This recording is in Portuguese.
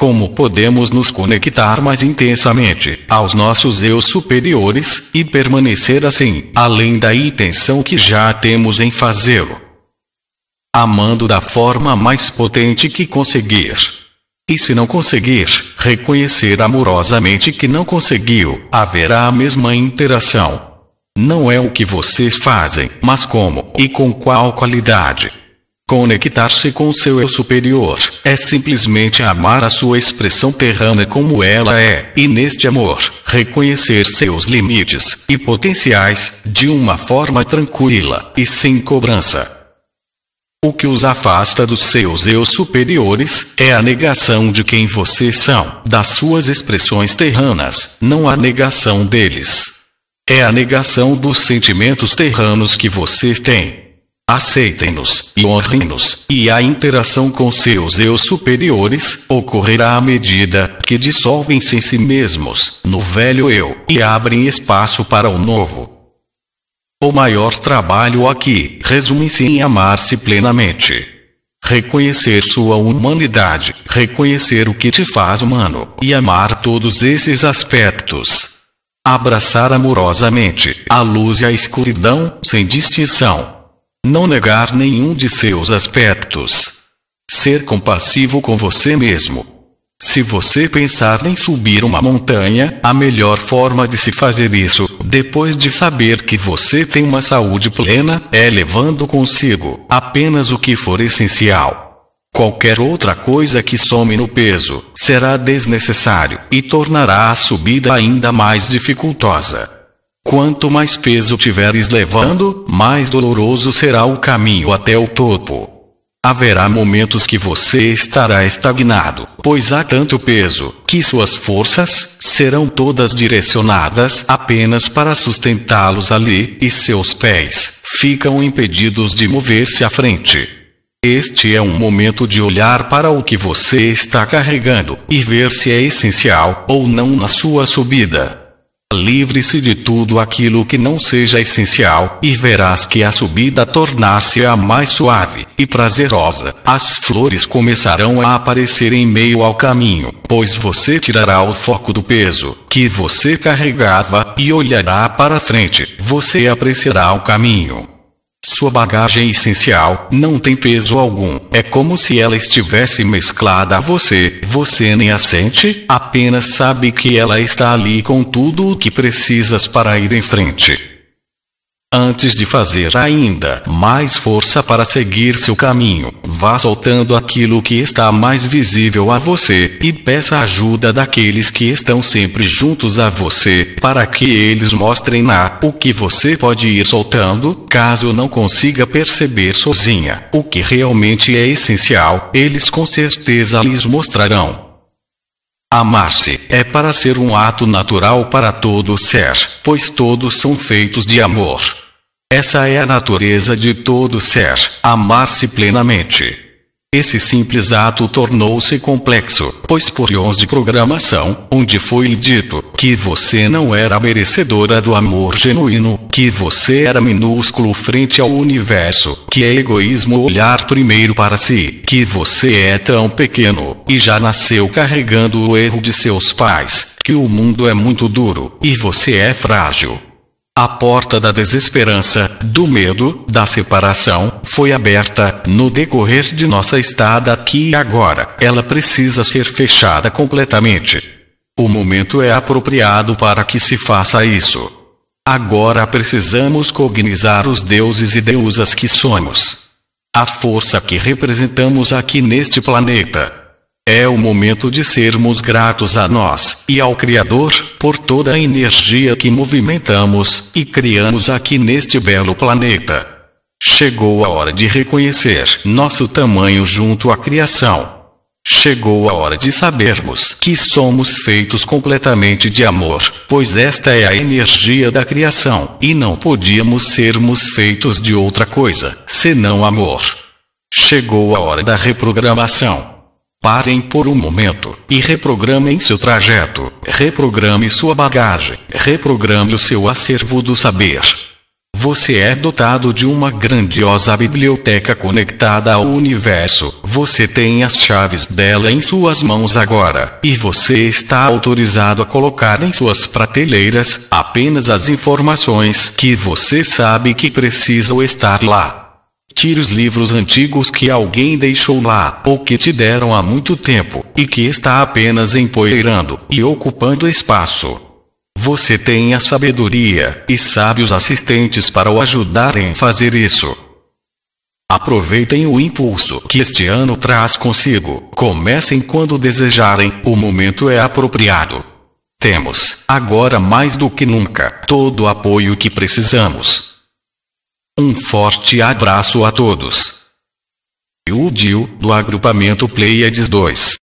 Como podemos nos conectar mais intensamente aos nossos eus superiores e permanecer assim, além da intenção que já temos em fazê-lo? Amando da forma mais potente que conseguir. E se não conseguir, reconhecer amorosamente que não conseguiu, haverá a mesma interação. Não é o que vocês fazem, mas como e com qual qualidade. Conectar-se com seu eu superior é simplesmente amar a sua expressão terrana como ela é, e neste amor, reconhecer seus limites e potenciais de uma forma tranquila e sem cobrança. O que os afasta dos seus eu superiores é a negação de quem vocês são, das suas expressões terranas, não a negação deles. É a negação dos sentimentos terranos que vocês têm, Aceitem-nos, e honrem-nos, e a interação com seus eu superiores ocorrerá à medida que dissolvem-se em si mesmos, no velho eu, e abrem espaço para o novo. O maior trabalho aqui resume-se em amar-se plenamente. Reconhecer sua humanidade, reconhecer o que te faz humano, e amar todos esses aspectos. Abraçar amorosamente a luz e a escuridão, sem distinção, não negar nenhum de seus aspectos. Ser compassivo com você mesmo. Se você pensar em subir uma montanha, a melhor forma de se fazer isso, depois de saber que você tem uma saúde plena, é levando consigo apenas o que for essencial. Qualquer outra coisa que some no peso será desnecessário e tornará a subida ainda mais dificultosa. Quanto mais peso tiveres levando, mais doloroso será o caminho até o topo. Haverá momentos que você estará estagnado, pois há tanto peso que suas forças serão todas direcionadas apenas para sustentá-los ali, e seus pés ficam impedidos de mover-se à frente. Este é um momento de olhar para o que você está carregando e ver se é essencial ou não na sua subida. Livre-se de tudo aquilo que não seja essencial, e verás que a subida tornar-se-á mais suave e prazerosa. As flores começarão a aparecer em meio ao caminho, pois você tirará o foco do peso que você carregava e olhará para frente. Você apreciará o caminho sua bagagem essencial não tem peso algum. É como se ela estivesse mesclada a você. Você nem a sente, apenas sabe que ela está ali com tudo o que precisas para ir em frente. Antes de fazer ainda mais força para seguir seu caminho, vá soltando aquilo que está mais visível a você e peça ajuda daqueles que estão sempre juntos a você para que eles mostrem na o que você pode ir soltando, caso não consiga perceber sozinha. O que realmente é essencial, eles com certeza lhes mostrarão. Amar-se é para ser um ato natural para todo ser, pois todos são feitos de amor. Essa é a natureza de todo ser, amar-se plenamente. Esse simples ato tornou-se complexo, pois por ions de programação, onde foi dito que você não era merecedora do amor genuíno, que você era minúsculo frente ao universo, que é egoísmo olhar primeiro para si, que você é tão pequeno e já nasceu carregando o erro de seus pais, que o mundo é muito duro e você é frágil a porta da desesperança, do medo, da separação, foi aberta no decorrer de nossa estada aqui e agora. Ela precisa ser fechada completamente. O momento é apropriado para que se faça isso. Agora precisamos cognizar os deuses e deusas que somos. A força que representamos aqui neste planeta. É o momento de sermos gratos a nós e ao Criador por toda a energia que movimentamos e criamos aqui neste belo planeta. Chegou a hora de reconhecer nosso tamanho junto à criação. Chegou a hora de sabermos que somos feitos completamente de amor, pois esta é a energia da criação, e não podíamos sermos feitos de outra coisa, senão amor. Chegou a hora da reprogramação Parem por um momento e reprogramem seu trajeto, reprograme sua bagagem, reprograme o seu acervo do saber. Você é dotado de uma grandiosa biblioteca conectada ao universo. Você tem as chaves dela em suas mãos agora, e você está autorizado a colocar em suas prateleiras apenas as informações que você sabe que precisam estar lá. Tire os livros antigos que alguém deixou lá, ou que te deram há muito tempo, e que está apenas empoeirando e ocupando espaço. Você tem a sabedoria e sabe os assistentes para o ajudarem a fazer isso. Aproveitem o impulso que este ano traz consigo. Comecem quando desejarem, o momento é apropriado. Temos, agora mais do que nunca, todo o apoio que precisamos. Um forte abraço a todos. Udil, do agrupamento Pleiades 2.